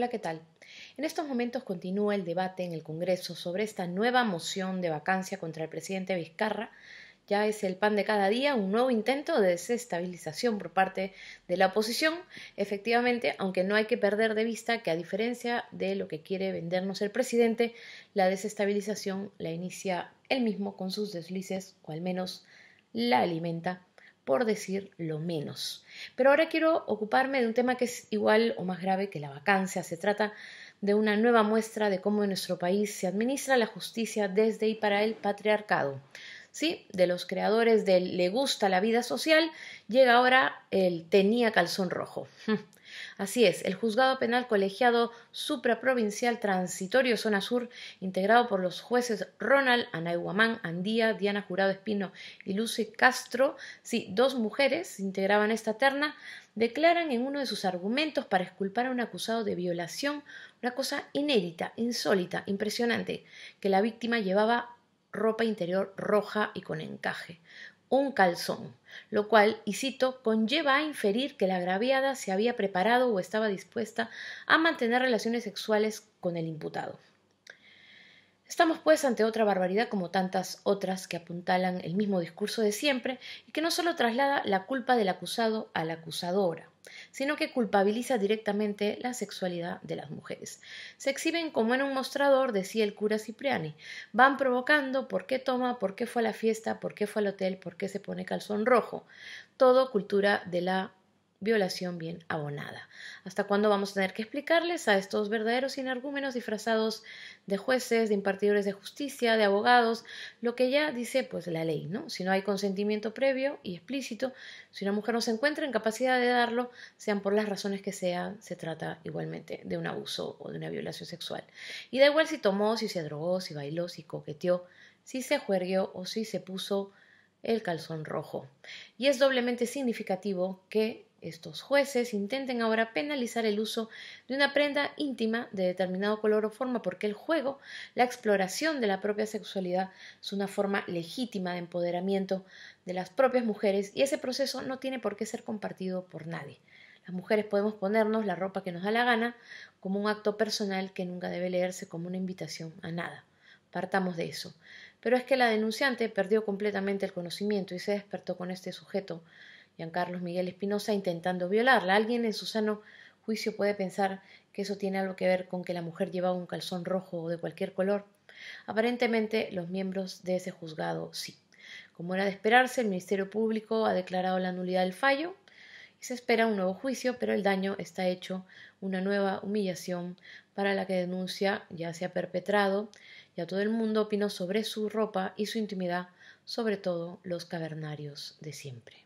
Hola, ¿qué tal? En estos momentos continúa el debate en el Congreso sobre esta nueva moción de vacancia contra el presidente Vizcarra. Ya es el pan de cada día un nuevo intento de desestabilización por parte de la oposición. Efectivamente, aunque no hay que perder de vista que a diferencia de lo que quiere vendernos el presidente, la desestabilización la inicia él mismo con sus deslices, o al menos la alimenta por decir lo menos. Pero ahora quiero ocuparme de un tema que es igual o más grave que la vacancia. Se trata de una nueva muestra de cómo en nuestro país se administra la justicia desde y para el patriarcado. ¿Sí? De los creadores del Le gusta la vida social, llega ahora el tenía calzón rojo. Así es, el juzgado penal colegiado supraprovincial transitorio Zona Sur, integrado por los jueces Ronald, Anaiguamán Andía, Diana Jurado Espino y Luce Castro, sí, dos mujeres integraban esta terna, declaran en uno de sus argumentos para exculpar a un acusado de violación una cosa inédita, insólita, impresionante, que la víctima llevaba ropa interior roja y con encaje, un calzón, lo cual, y cito, conlleva a inferir que la agraviada se había preparado o estaba dispuesta a mantener relaciones sexuales con el imputado. Estamos pues ante otra barbaridad como tantas otras que apuntalan el mismo discurso de siempre y que no solo traslada la culpa del acusado a la acusadora, sino que culpabiliza directamente la sexualidad de las mujeres. Se exhiben como en un mostrador, decía el cura Cipriani. Van provocando por qué toma, por qué fue a la fiesta, por qué fue al hotel, por qué se pone calzón rojo. Todo cultura de la violación bien abonada. ¿Hasta cuándo vamos a tener que explicarles a estos verdaderos inargúmenos disfrazados de jueces, de impartidores de justicia, de abogados, lo que ya dice pues la ley, ¿no? Si no hay consentimiento previo y explícito, si una mujer no se encuentra en capacidad de darlo, sean por las razones que sean, se trata igualmente de un abuso o de una violación sexual. Y da igual si tomó, si se drogó, si bailó, si coqueteó, si se juergueó o si se puso el calzón rojo. Y es doblemente significativo que estos jueces intenten ahora penalizar el uso de una prenda íntima de determinado color o forma porque el juego, la exploración de la propia sexualidad, es una forma legítima de empoderamiento de las propias mujeres y ese proceso no tiene por qué ser compartido por nadie. Las mujeres podemos ponernos la ropa que nos da la gana como un acto personal que nunca debe leerse como una invitación a nada. Partamos de eso. Pero es que la denunciante perdió completamente el conocimiento y se despertó con este sujeto Carlos Miguel Espinosa intentando violarla. Alguien en su sano juicio puede pensar que eso tiene algo que ver con que la mujer llevaba un calzón rojo o de cualquier color. Aparentemente los miembros de ese juzgado sí. Como era de esperarse, el Ministerio Público ha declarado la nulidad del fallo y se espera un nuevo juicio, pero el daño está hecho, una nueva humillación para la que denuncia ya se ha perpetrado, Y a todo el mundo opinó sobre su ropa y su intimidad, sobre todo los cavernarios de siempre.